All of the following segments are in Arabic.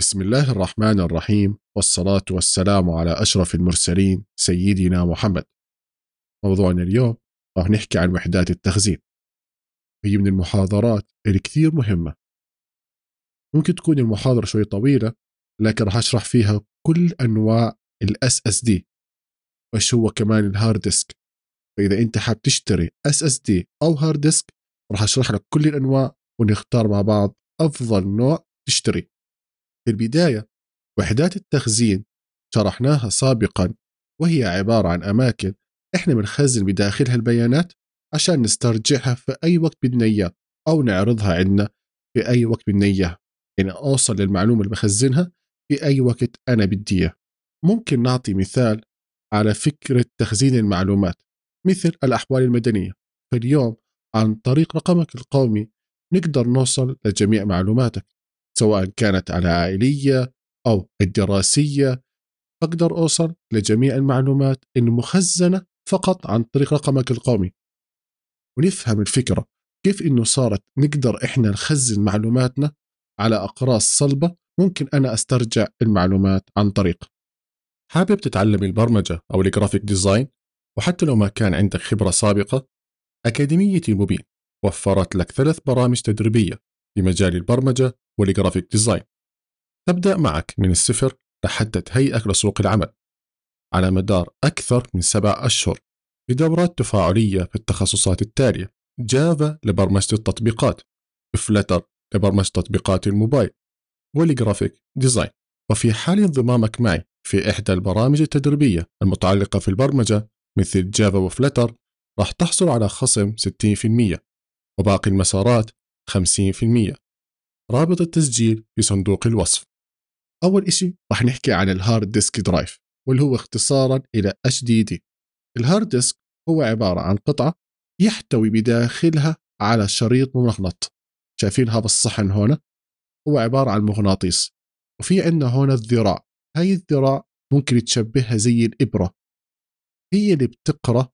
بسم الله الرحمن الرحيم والصلاة والسلام على أشرف المرسلين سيدنا محمد موضوعنا اليوم راح نحكي عن وحدات التخزين هي من المحاضرات الكثير مهمة ممكن تكون المحاضرة شوي طويلة لكن راح أشرح فيها كل أنواع الـ SSD وش هو كمان الهارد ديسك فإذا أنت حاب تشتري SSD أو هارد ديسك راح أشرح لك كل الأنواع ونختار مع بعض أفضل نوع تشتري في البداية وحدات التخزين شرحناها سابقا وهي عبارة عن أماكن إحنا بنخزن بداخلها البيانات عشان نسترجعها في أي وقت بدنا إياه أو نعرضها عندنا في أي وقت بدنا إياه يعني أوصل للمعلومة اللي بخزنها في أي وقت أنا بدي إياه ممكن نعطي مثال على فكرة تخزين المعلومات مثل الأحوال المدنية فاليوم عن طريق رقمك القومي نقدر نوصل لجميع معلوماتك سواء كانت العائلية أو الدراسية أقدر أوصل لجميع المعلومات المخزنة فقط عن طريق رقمك القومي ونفهم الفكرة كيف إنه صارت نقدر إحنا نخزن معلوماتنا على أقراص صلبة ممكن أنا أسترجع المعلومات عن طريق حابب تتعلم البرمجة أو الجرافيك ديزاين وحتى لو ما كان عندك خبرة سابقة أكاديمية موبيل وفرت لك ثلاث برامج تدريبية في مجال البرمجة والجرافيك ديزاين تبدأ معك من الصفر لحتى تهيئك لسوق العمل على مدار أكثر من سبع أشهر بدورات تفاعلية في التخصصات التالية جافا لبرمجة التطبيقات فلتر لبرمجة تطبيقات الموبايل والجرافيك ديزاين وفي حال انضمامك معي في إحدى البرامج التدريبية المتعلقة في البرمجة مثل جافا وفلتر راح تحصل على خصم 60% وباقي المسارات 50% رابط التسجيل في صندوق الوصف أول إشي رح نحكي عن الهارد ديسك درايف واللي هو اختصارا إلى HDD الهارد ديسك هو عبارة عن قطعة يحتوي بداخلها على شريط شايفين شايفينها بالصحن هنا هو عبارة عن مغناطيس وفي عندنا هنا الذراع هاي الذراع ممكن تشبهها زي الإبرة هي اللي بتقرأ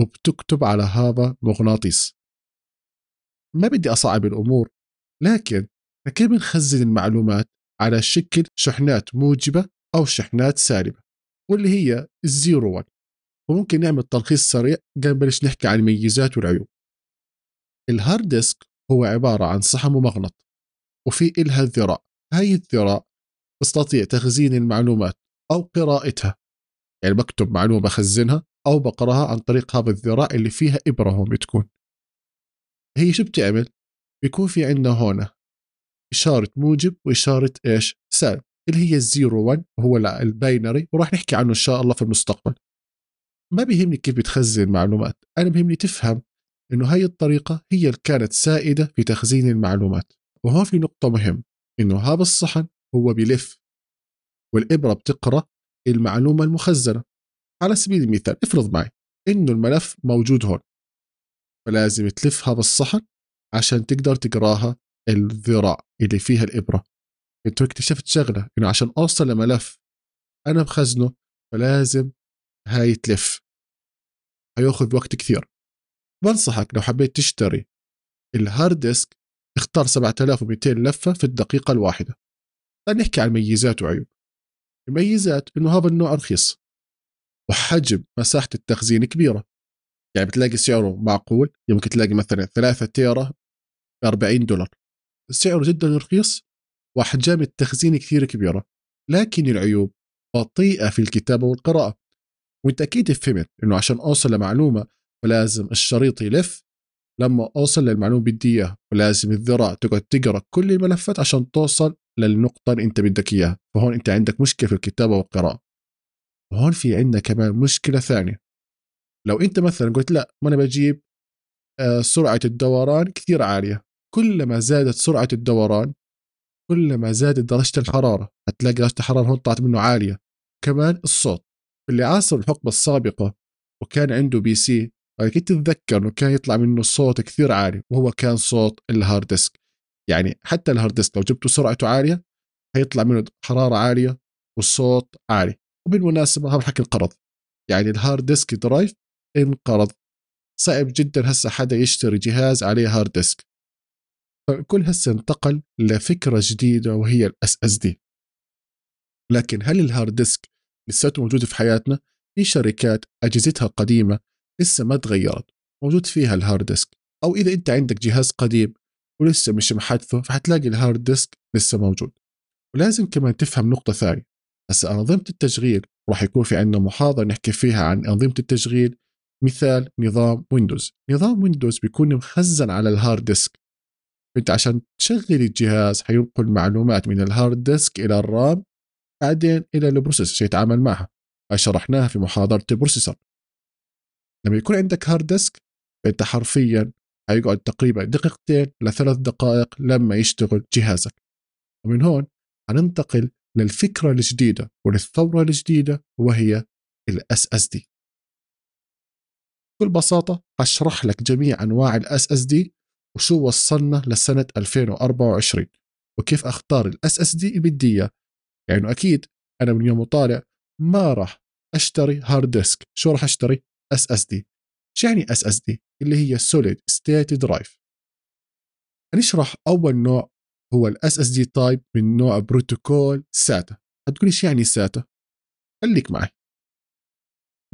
وبتكتب على هذا مغناطيس ما بدي أصعب الأمور لكن كيف بنخزن المعلومات على شكل شحنات موجبة أو شحنات سالبة واللي هي الزيرو ون وممكن نعمل تلخيص سريع قبل نبلش نحكي عن الميزات والعيوب الهارد ديسك هو عبارة عن صحن ومغنط وفي إلها ذراع هاي الذراع بستطيع تخزين المعلومات أو قراءتها يعني بكتب معلومة بخزنها أو بقراها عن طريق هذا الذراع اللي فيها إبرة هم بتكون هي شو بتعمل بيكون في عندنا هون إشارة موجب وإشارة إيش سالب اللي هي الزيرو 1 هو الباينري وراح نحكي عنه إن شاء الله في المستقبل ما بيهمني كيف بتخزن المعلومات أنا بيهمني تفهم إنه هاي الطريقة هي اللي كانت سائدة في تخزين المعلومات وهون في نقطة مهم إنه هذا الصحن هو بلف والإبرة بتقرأ المعلومة المخزنة على سبيل المثال افرض معي إنه الملف موجود هون فلازم تلفها بالصحن عشان تقدر تقراها الذراع اللي فيها الابره انت اكتشفت شغله انه عشان اوصل لملف انا بخزنه فلازم هاي تلف هياخذ وقت كثير بنصحك لو حبيت تشتري الهارد ديسك اختار 7200 لفة في الدقيقة الواحدة خلينا نحكي عن الميزات وعيوب الميزات انه هذا النوع رخيص وحجم مساحة التخزين كبيرة يعني بتلاقي سعره معقول يمكن تلاقي مثلا ثلاثة تيرا ب 40 دولار سعره جدا رخيص واحجام التخزين كثير كبيره لكن العيوب بطيئه في الكتابه والقراءه وانت اكيد فهمت انه عشان اوصل لمعلومه فلازم الشريط يلف لما اوصل للمعلومه بدي اياها ولازم الذراع تقعد تقرا كل الملفات عشان توصل للنقطه اللي انت بدك اياها فهون انت عندك مشكله في الكتابه والقراءه وهون في عندنا كمان مشكله ثانيه لو انت مثلا قلت لا ما انا بجيب آه، سرعه الدوران كثير عاليه كلما زادت سرعه الدوران كلما زادت درجه الحراره هتلاقي درجه الحراره هون طلعت منه عاليه كمان الصوت اللي عاصر الحقبه السابقه وكان عنده بي سي كنت تتذكر انه كان يطلع منه صوت كثير عالي وهو كان صوت الهارد ديسك يعني حتى الهارد ديسك لو جبته سرعته عاليه هيطلع منه حراره عاليه والصوت عالي وبالمناسبه هذا الحكي القرض يعني الهارد ديسك درايف انقرض صعب جدا هسه حدا يشتري جهاز عليه هارد ديسك فكل هسه انتقل لفكرة جديدة وهي الاس اس دي لكن هل الهارد ديسك لساته موجود في حياتنا؟ في شركات اجهزتها قديمة لسه ما تغيرت موجود فيها الهارد ديسك او اذا انت عندك جهاز قديم ولسه مش محدثه فحتلاقي الهارد ديسك لسه موجود ولازم كمان تفهم نقطة ثانية هسه أنظمة التشغيل راح يكون في عندنا محاضرة نحكي فيها عن أنظمة التشغيل مثال نظام ويندوز نظام ويندوز بيكون مخزن على الهارد ديسك انت عشان تشغل الجهاز حينقل معلومات من الهارد ديسك الى الرام بعدين الى البروسيسور عشان يتعامل معها شرحناها في محاضره البروسيسور لما يكون عندك هارد ديسك انت حرفيا حيقعد تقريبا دقيقتين لثلاث دقائق لما يشتغل جهازك ومن هون حننتقل للفكرة الجديدة وللثورة الجديدة وهي الاس اس دي بكل بساطة هشرح لك جميع أنواع الـ اس دي وشو وصلنا لسنة 2024 وكيف أختار الـ اس دي اللي بدي إياه يعني أكيد أنا من يوم وطالع ما راح أشتري هارد ديسك شو راح أشتري اس اس دي شو يعني اس اس دي اللي هي سوليد ستيت درايف هنشرح أول نوع هو الـ اس دي تايب من نوع بروتوكول ساتا هتقولي شو يعني ساتا خليك معي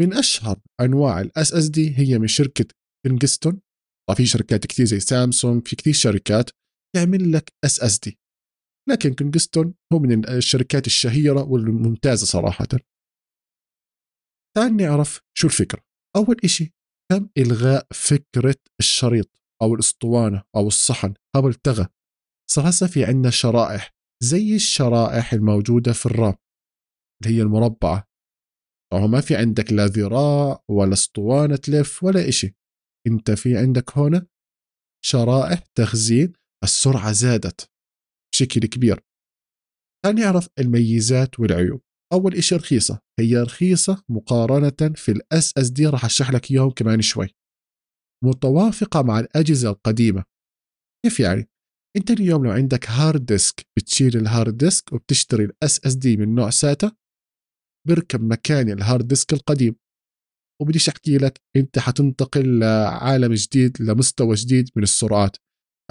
من اشهر انواع الاس اس دي هي من شركه تنجستون وفي شركات كثير زي سامسونج في كثير شركات تعمل لك اس اس دي لكن تنجستون هو من الشركات الشهيره والممتازه صراحه تعال نعرف شو الفكره اول إشي تم الغاء فكره الشريط او الاسطوانه او الصحن هذا التغى صار هسه في عندنا شرائح زي الشرائح الموجوده في الرام اللي هي المربعه فهو ما في عندك لا ذراع ولا اسطوانة تلف ولا إشي أنت في عندك هون شرائح تخزين السرعة زادت بشكل كبير خلينا نعرف الميزات والعيوب أول إشي رخيصة هي رخيصة مقارنة في الاس اس دي راح أشرح لك إياهم كمان شوي متوافقة مع الأجهزة القديمة كيف يعني؟ أنت اليوم لو عندك هارد ديسك بتشيل الهارد ديسك وبتشتري الاس اس دي من نوع ساتا بركب مكاني الهارد ديسك القديم وبديش احكي لك انت حتنتقل لعالم جديد لمستوى جديد من السرعات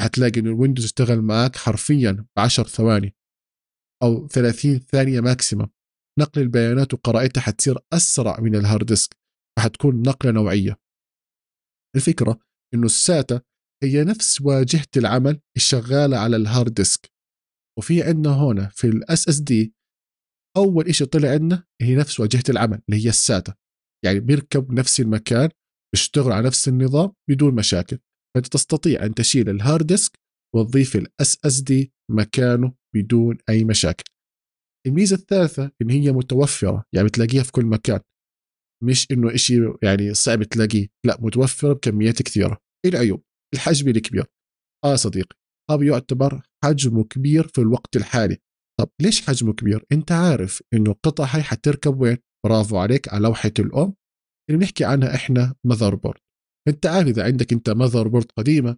حتلاقي ان الويندوز اشتغل معك حرفيا ب 10 ثواني او 30 ثانيه ماكسيمم نقل البيانات وقراءتها حتصير اسرع من الهارد ديسك فحتكون نقله نوعيه الفكره انه الساتا هي نفس واجهه العمل الشغاله على الهارد ديسك وفي عندنا هنا في الاس اس دي اول شيء طلع عندنا هي نفس واجهه العمل اللي هي الساتا يعني بيركب نفس المكان بيشتغل على نفس النظام بدون مشاكل فانت تستطيع ان تشيل الهارد ديسك وتضيف الاس اس دي مكانه بدون اي مشاكل الميزه الثالثه ان هي متوفره يعني بتلاقيها في كل مكان مش انه شيء يعني صعب تلاقيه لا متوفره بكميات كثيره ايه العيوب الحجم الكبير اه صديقي هذا يعتبر حجمه كبير في الوقت الحالي طب ليش حجمه كبير؟ انت عارف انه القطع هاي حتركب وين؟ برافو عليك على لوحه الام اللي بنحكي عنها احنا ماذر بورد. انت عارف اذا عندك انت ماذر بورد قديمه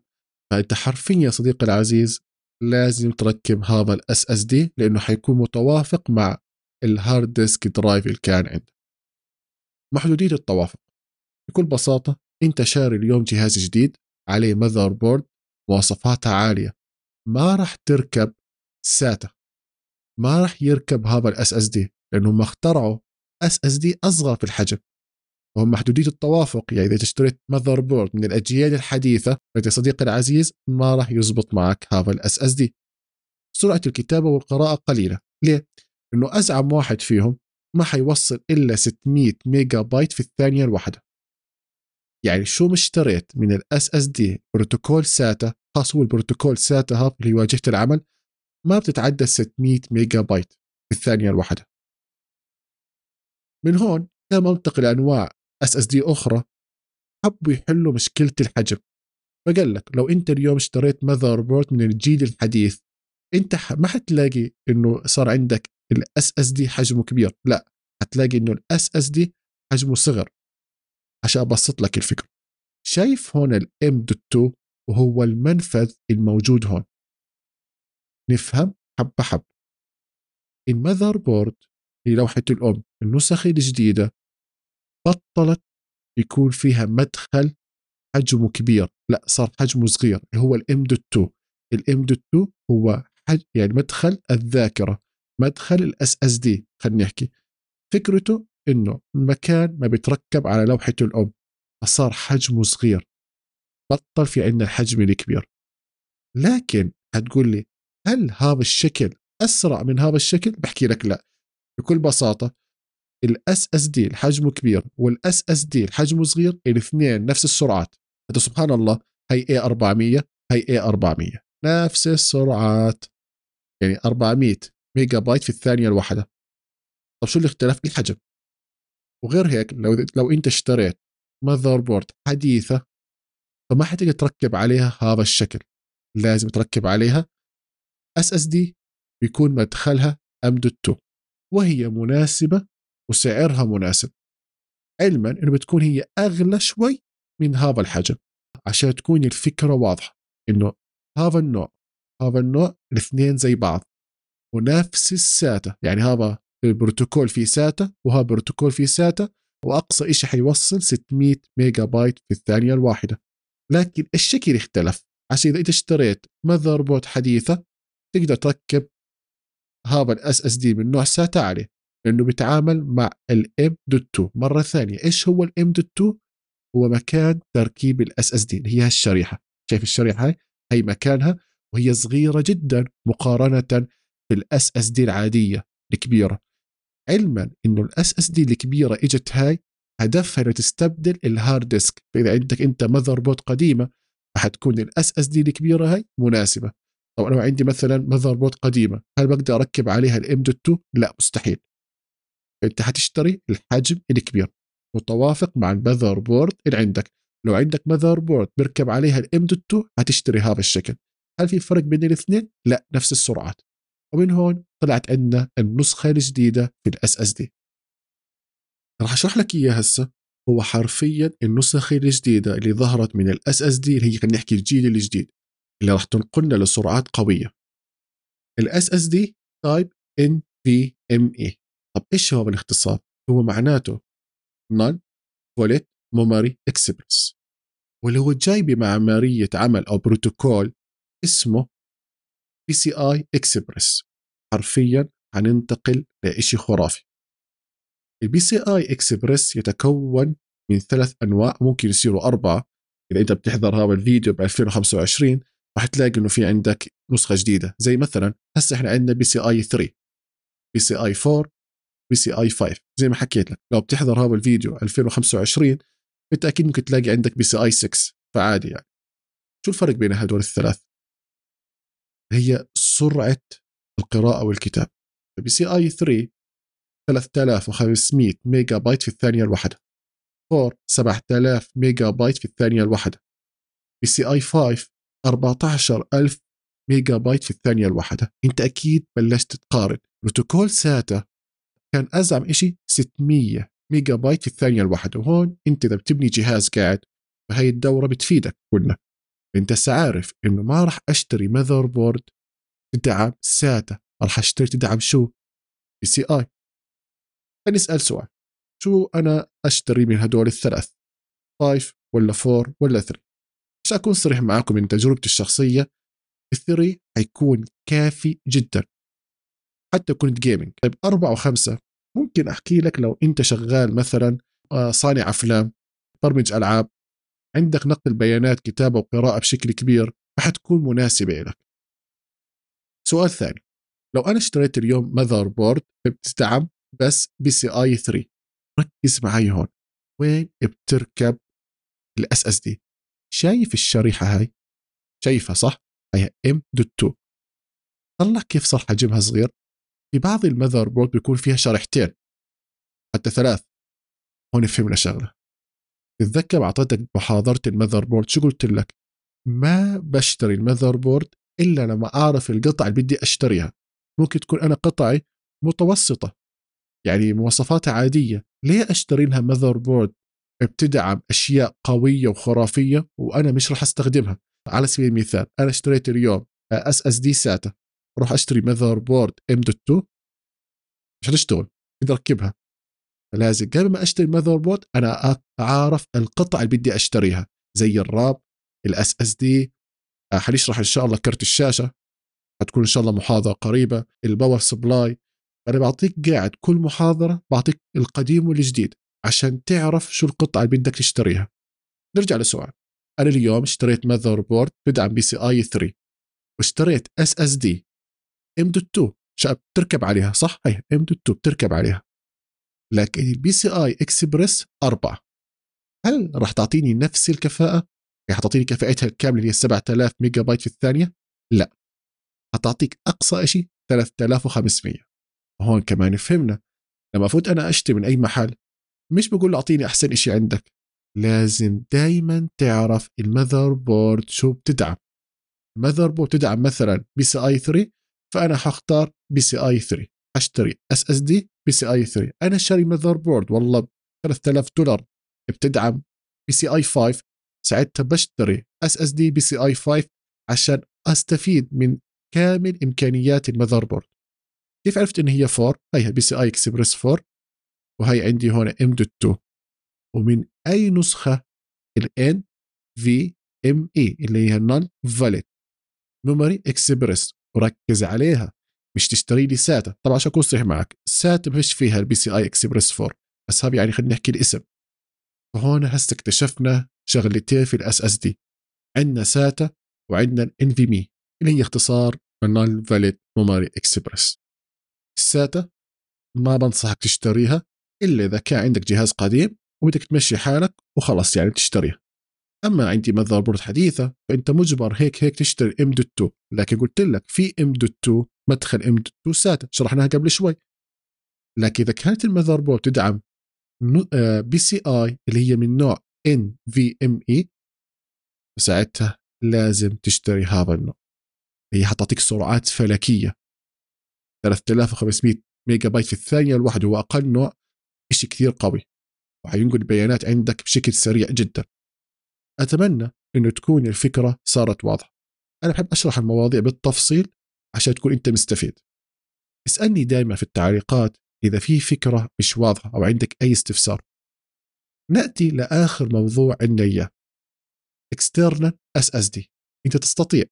فانت حرفيا يا صديقي العزيز لازم تركب هذا الاس اس دي لانه حيكون متوافق مع الهارد ديسك درايف اللي كان عندك. محدوديه التوافق بكل بساطه انت شاري اليوم جهاز جديد عليه ماذر بورد مواصفاتها عاليه ما راح تركب ساتا ما راح يركب هذا الاس اس دي لانه اخترعوا اس اس دي اصغر في الحجم وهم محدوديه التوافق يعني اذا اشتريت ماذر بورد من الاجيال الحديثه يا صديقي العزيز ما راح يزبط معك هذا الاس اس دي سرعه الكتابه والقراءه قليله ليه؟ لانه ازعم واحد فيهم ما حيوصل الا 600 ميجا بايت في الثانيه الواحده يعني شو مشتريت من الاس اس دي بروتوكول ساتا خاص هو البروتوكول ساتا هاب اللي واجهه العمل ما بتتعدى 600 ميجا بايت في الثانية الواحدة من هون كان منطق لأنواع اس اس دي أخرى حبوا يحلوا مشكلة الحجم فقال لك لو انت اليوم اشتريت ماذر بورد من الجيل الحديث انت ما حتلاقي انه صار عندك الاس اس دي حجمه كبير لا حتلاقي انه الاس اس دي حجمه صغر عشان ابسط لك الفكره شايف هون الام دوت 2 وهو المنفذ الموجود هون نفهم حبة حبة المذر بورد هي لوحة الأم النسخ الجديدة بطلت يكون فيها مدخل حجمه كبير لا صار حجمه صغير اللي هو الام دوت 2 الام دوت 2 هو حج يعني مدخل الذاكره مدخل الاس اس دي خلينا نحكي فكرته انه المكان ما بيتركب على لوحه الام فصار حجمه صغير بطل في عندنا الحجم الكبير لكن هتقول لي هل هذا الشكل اسرع من هذا الشكل؟ بحكي لك لا بكل بساطه الاس اس دي حجمه كبير والاس اس دي حجمه صغير الاثنين نفس السرعات انت سبحان الله هي اي 400 هي اي 400 نفس السرعات يعني 400 ميجا بايت في الثانيه الواحده طب شو الاختلاف الحجم وغير هيك لو لو انت اشتريت ماذر بورد حديثه فما حتقدر تركب عليها هذا الشكل لازم تركب عليها اس اس دي بيكون مدخلها ام دوت 2 وهي مناسبه وسعرها مناسب علما انه بتكون هي اغلى شوي من هذا الحجم عشان تكون الفكره واضحه انه هذا النوع هذا النوع الاثنين زي بعض ونفس الساتا يعني هذا البروتوكول في ساتا وهذا بروتوكول في ساتا واقصى شيء حيوصل 600 ميجا بايت في الثانيه الواحده لكن الشكل اختلف عشان اذا انت اشتريت ماذر بورد حديثه تقدر تركب هذا الاس اس دي من نوع ساتا عليه لانه بيتعامل مع الام دوت 2 مره ثانيه ايش هو الام دوت 2 هو مكان تركيب الاس اس دي هي هالشريحه شايف الشريحه هاي هي مكانها وهي صغيره جدا مقارنه بالاس اس دي العاديه الكبيره علما انه الاس اس دي الكبيره اجت هاي هدفها انها تستبدل الهارد ديسك فاذا عندك انت مذر بورد قديمه تكون الاس اس دي الكبيره هاي مناسبه طب انا عندي مثلا ماذر بورد قديمه هل بقدر اركب عليها الام دوت 2 لا مستحيل انت حتشتري الحجم الكبير متوافق مع الماذر بورد اللي عندك لو عندك ماذر بورد بيركب عليها الام دوت 2 حتشتري هذا الشكل هل في فرق بين الاثنين لا نفس السرعات ومن هون طلعت عندنا النسخه الجديده في الاس اس دي راح اشرح لك اياه هسه هو حرفيا النسخ الجديده اللي ظهرت من الاس اس دي اللي هي خلينا نحكي الجيل الجديد اللي راح تنقلنا لسرعات قويه الاس اس دي تايب ان ام اي طب ايش هو بالاختصار هو معناته Non فوليت ميموري Express واللي هو جاي بمعماريه عمل او بروتوكول اسمه بي سي اي حرفيا حننتقل لشيء خرافي البي سي اي يتكون من ثلاث انواع ممكن يصيروا اربعه اذا انت بتحضر هذا الفيديو ب 2025 راح تلاقي انه في عندك نسخه جديده زي مثلا هسه احنا عندنا بي سي اي 3 بي سي اي 4 بي سي اي 5 زي ما حكيت لك لو بتحضر هذا الفيديو 2025 بالتاكيد ممكن تلاقي عندك بي سي اي 6 فعادي يعني شو الفرق بين هدول الثلاث هي سرعه القراءه والكتاب بي سي اي 3 3500 ميجا بايت في الثانيه الواحده 4 7000 ميجا بايت في الثانيه الواحده بي سي اي 5 14000 ميجا بايت في الثانية الواحدة انت اكيد بلشت تقارن بروتوكول ساتا كان ازعم شيء 600 ميجا بايت في الثانية الواحدة وهون انت اذا بتبني جهاز قاعد فهي الدورة بتفيدك كلنا انت عارف انه ما راح اشتري ماذر بورد تدعم ساتا راح اشتري تدعم شو بي سي اي فنسأل سؤال شو انا اشتري من هدول الثلاث 5 ولا 4 ولا 3 بس اكون صريح معاكم من تجربتي الشخصيه الثري حيكون كافي جدا حتى كنت جيمنج طيب أربعة وخمسة ممكن أحكي لك لو أنت شغال مثلا آه، صانع أفلام برمج ألعاب عندك نقل بيانات كتابة وقراءة بشكل كبير حتكون مناسبة لك سؤال ثاني لو أنا اشتريت اليوم ماذر بورد بتدعم بس بي سي آي 3 ركز معي هون وين بتركب الاس اس دي شايف الشريحه هاي شايفها صح هي ام طلع كيف صار حجمها صغير في بعض المذر بورد بيكون فيها شريحتين حتى ثلاث هون فهمنا شغله تتذكر اعطيتك محاضره المذر بورد شو قلت لك ما بشتري المذر بورد الا لما اعرف القطع اللي بدي اشتريها ممكن تكون انا قطعي متوسطه يعني مواصفاتها عاديه ليه اشتري لها مذر بورد بتدعم اشياء قويه وخرافيه وانا مش راح استخدمها على سبيل المثال انا اشتريت اليوم اس اس دي ساتا روح اشتري ماذر بورد ام دوت 2 مش هتشتغل بدي اركبها لازم قبل ما اشتري ماذر بورد انا اعرف القطع اللي بدي اشتريها زي الراب الاس اس دي حنشرح ان شاء الله كرت الشاشه حتكون ان شاء الله محاضره قريبه الباور سبلاي انا بعطيك قاعد كل محاضره بعطيك القديم والجديد عشان تعرف شو القطعه اللي بدك تشتريها نرجع لسؤال انا اليوم اشتريت ماذر بورد بدعم بي سي اي 3 واشتريت اس اس دي ام دوت 2 شاب بتركب عليها صح هي ام دوت 2 بتركب عليها لكن البي سي اي اكسبرس 4 هل راح تعطيني نفس الكفاءه راح تعطيني كفاءتها الكامله اللي هي 7000 ميجا بايت في الثانيه لا حتعطيك اقصى شيء 3500 هون كمان فهمنا لما افوت انا اشتري من اي محل مش بقول له اعطيني احسن إشي عندك لازم دايما تعرف المذر بورد شو بتدعم المذر بورد بتدعم مثلا بي سي اي 3 فانا حختار بي سي اي 3 اشتري اس اس دي بي سي اي 3 انا شاري مذر بورد والله 3000 دولار بتدعم بي سي اي 5 ساعتها بشتري اس اس دي بي سي اي 5 عشان استفيد من كامل امكانيات المذر بورد كيف عرفت ان هي 4 هيها بي سي اي اكسبرس 4 وهي عندي هون ام دوت 2 ومن اي نسخه الان في ام اي اللي هي النون فاليد ميموري اكسبرس وركز عليها مش تشتري لي ساتا طبعا عشان اكون صريح معك ساتا ما فيش فيها البي سي اي اكسبرس 4 بس هذا يعني خلينا نحكي الاسم فهون هسه اكتشفنا شغلتين في الاس اس دي عندنا ساتا وعندنا الان في مي اللي هي اختصار نون فاليد ميموري اكسبرس الساتا ما بنصحك تشتريها الا اذا كان عندك جهاز قديم وبدك تمشي حالك وخلاص يعني تشتريه اما عندي مذر بورد حديثه فانت مجبر هيك هيك تشتري ام دوت 2 لكن قلت لك في ام دوت 2 مدخل ام دوت 2 ساتا شرحناها قبل شوي لكن اذا كانت المذر بورد تدعم بي سي اي اللي هي من نوع ان في ام اي ساعتها لازم تشتري هذا النوع هي حتعطيك سرعات فلكيه 3500 ميجا بايت في الثانيه الواحد هو اقل نوع شيء كثير قوي وحينقل البيانات عندك بشكل سريع جدا أتمنى أنه تكون الفكرة صارت واضحة أنا بحب أشرح المواضيع بالتفصيل عشان تكون أنت مستفيد اسألني دائما في التعليقات إذا في فكرة مش واضحة أو عندك أي استفسار نأتي لآخر موضوع عندنا إياه External SSD أنت تستطيع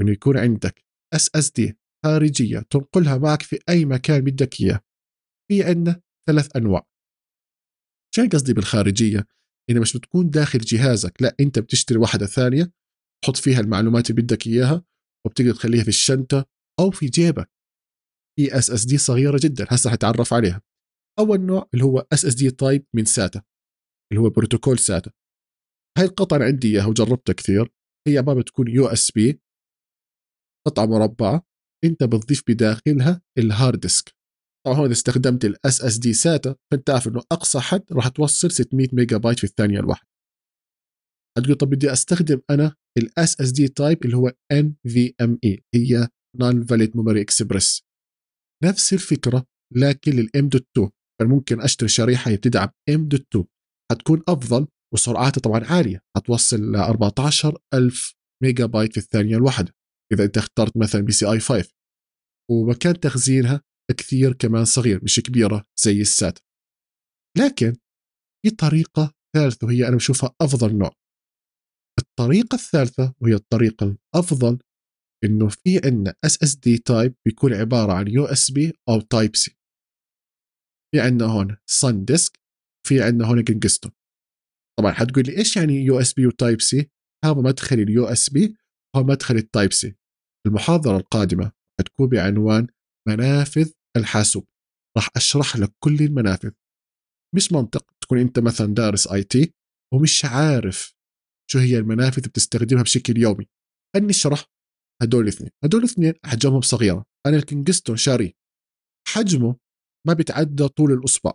أنه يكون عندك SSD خارجية تنقلها معك في أي مكان بدك إياه في عندنا ثلاث أنواع شو قصدي بالخارجيه؟ انه مش بتكون داخل جهازك لا انت بتشتري واحده ثانيه تحط فيها المعلومات اللي بدك اياها وبتقدر تخليها في الشنطه او في جيبك في اس اس دي صغيره جدا هسه حتعرف عليها اول نوع اللي هو اس اس دي تايب من ساتا اللي هو بروتوكول ساتا هاي القطعه عندي اياها وجربتها كثير هي عباره بتكون يو اس بي قطعه مربعه انت بتضيف بداخلها الهارد ديسك طبعا هون اذا استخدمت الاس اس دي ساتا فانت عارف انه اقصى حد راح توصل 600 ميجا بايت في الثانيه الواحده هتقول طب بدي استخدم انا الاس اس دي تايب اللي هو ان في ام اي هي نون فاليد ميموري اكسبرس نفس الفكره لكن للام دوت 2 فممكن اشتري شريحه هي بتدعم ام دوت 2 هتكون افضل وسرعاتها طبعا عاليه هتوصل ل 14000 ميجا بايت في الثانيه الواحده اذا انت اخترت مثلا بي سي اي 5 ومكان تخزينها كثير كمان صغير مش كبيرة زي السات لكن في طريقة ثالثة وهي أنا بشوفها أفضل نوع الطريقة الثالثة وهي الطريقة الأفضل إنه في عندنا اس اس دي تايب بيكون عبارة عن يو اس بي أو تايب سي في عندنا هون سان ديسك في عندنا هون جنجستو طبعا حتقول لي ايش يعني يو اس بي وتايب سي هذا مدخل اليو اس بي هو مدخل التايب سي المحاضرة القادمة حتكون بعنوان منافذ الحاسوب راح اشرح لك كل المنافذ مش منطق تكون انت مثلا دارس اي تي ومش عارف شو هي المنافذ بتستخدمها بشكل يومي اني اشرح هدول الاثنين هدول الاثنين احجامهم صغيره انا الكنجستون شاري حجمه ما بتعدى طول الاصبع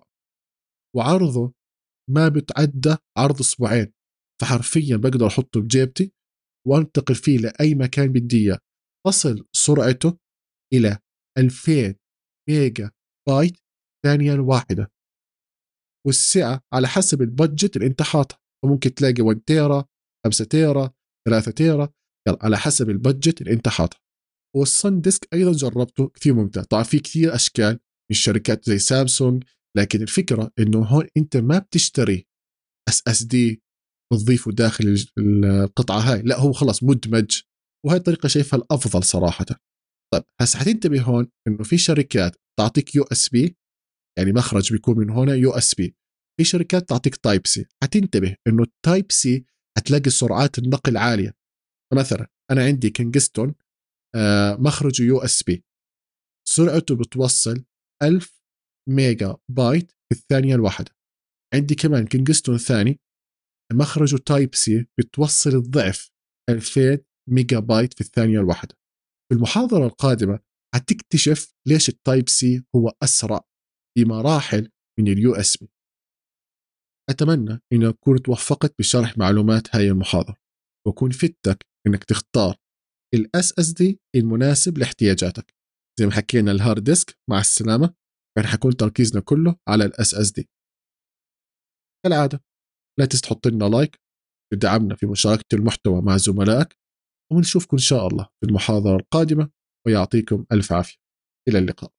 وعرضه ما بتعدى عرض اصبعين فحرفيا بقدر احطه بجيبتي وانتقل فيه لاي مكان بدي اياه تصل سرعته الى 2000 ميجا بايت ثانيا واحده والسعه على حسب البادجت اللي انت حاطها فممكن تلاقي 1 تيرا 5 تيرا 3 تيرا يلا على حسب البادجت اللي انت حاطها والصن ديسك ايضا جربته كثير ممتاز طبعا في كثير اشكال من شركات زي سامسونج لكن الفكره انه هون انت ما بتشتري اس اس دي بتضيفه داخل القطعه هاي لا هو خلاص مدمج وهي الطريقه شايفها الافضل صراحه طيب هسه حتنتبه هون انه في شركات تعطيك يو اس بي يعني مخرج بيكون من هنا يو اس بي في شركات تعطيك تايب سي حتنتبه انه التايب سي حتلاقي سرعات النقل عاليه مثلا انا عندي كينجستون آه مخرجه يو اس بي سرعته بتوصل 1000 ميجا بايت في الثانيه الواحده عندي كمان كينجستون ثاني مخرجه تايب سي بتوصل الضعف 2000 ميجا بايت في الثانيه الواحده في المحاضرة القادمة حتكتشف ليش التايب سي هو أسرع بمراحل من اليو اس بي أتمنى أن أكون توفقت بشرح معلومات هاي المحاضرة وأكون فدتك أنك تختار الاس اس دي المناسب لاحتياجاتك زي ما حكينا الهارد ديسك مع السلامة كان حيكون تركيزنا كله على الاس اس دي كالعادة لا تنسى تحط لنا لايك تدعمنا في مشاركة المحتوى مع زملائك ونشوفكم إن شاء الله في المحاضرة القادمة ويعطيكم ألف عافية إلى اللقاء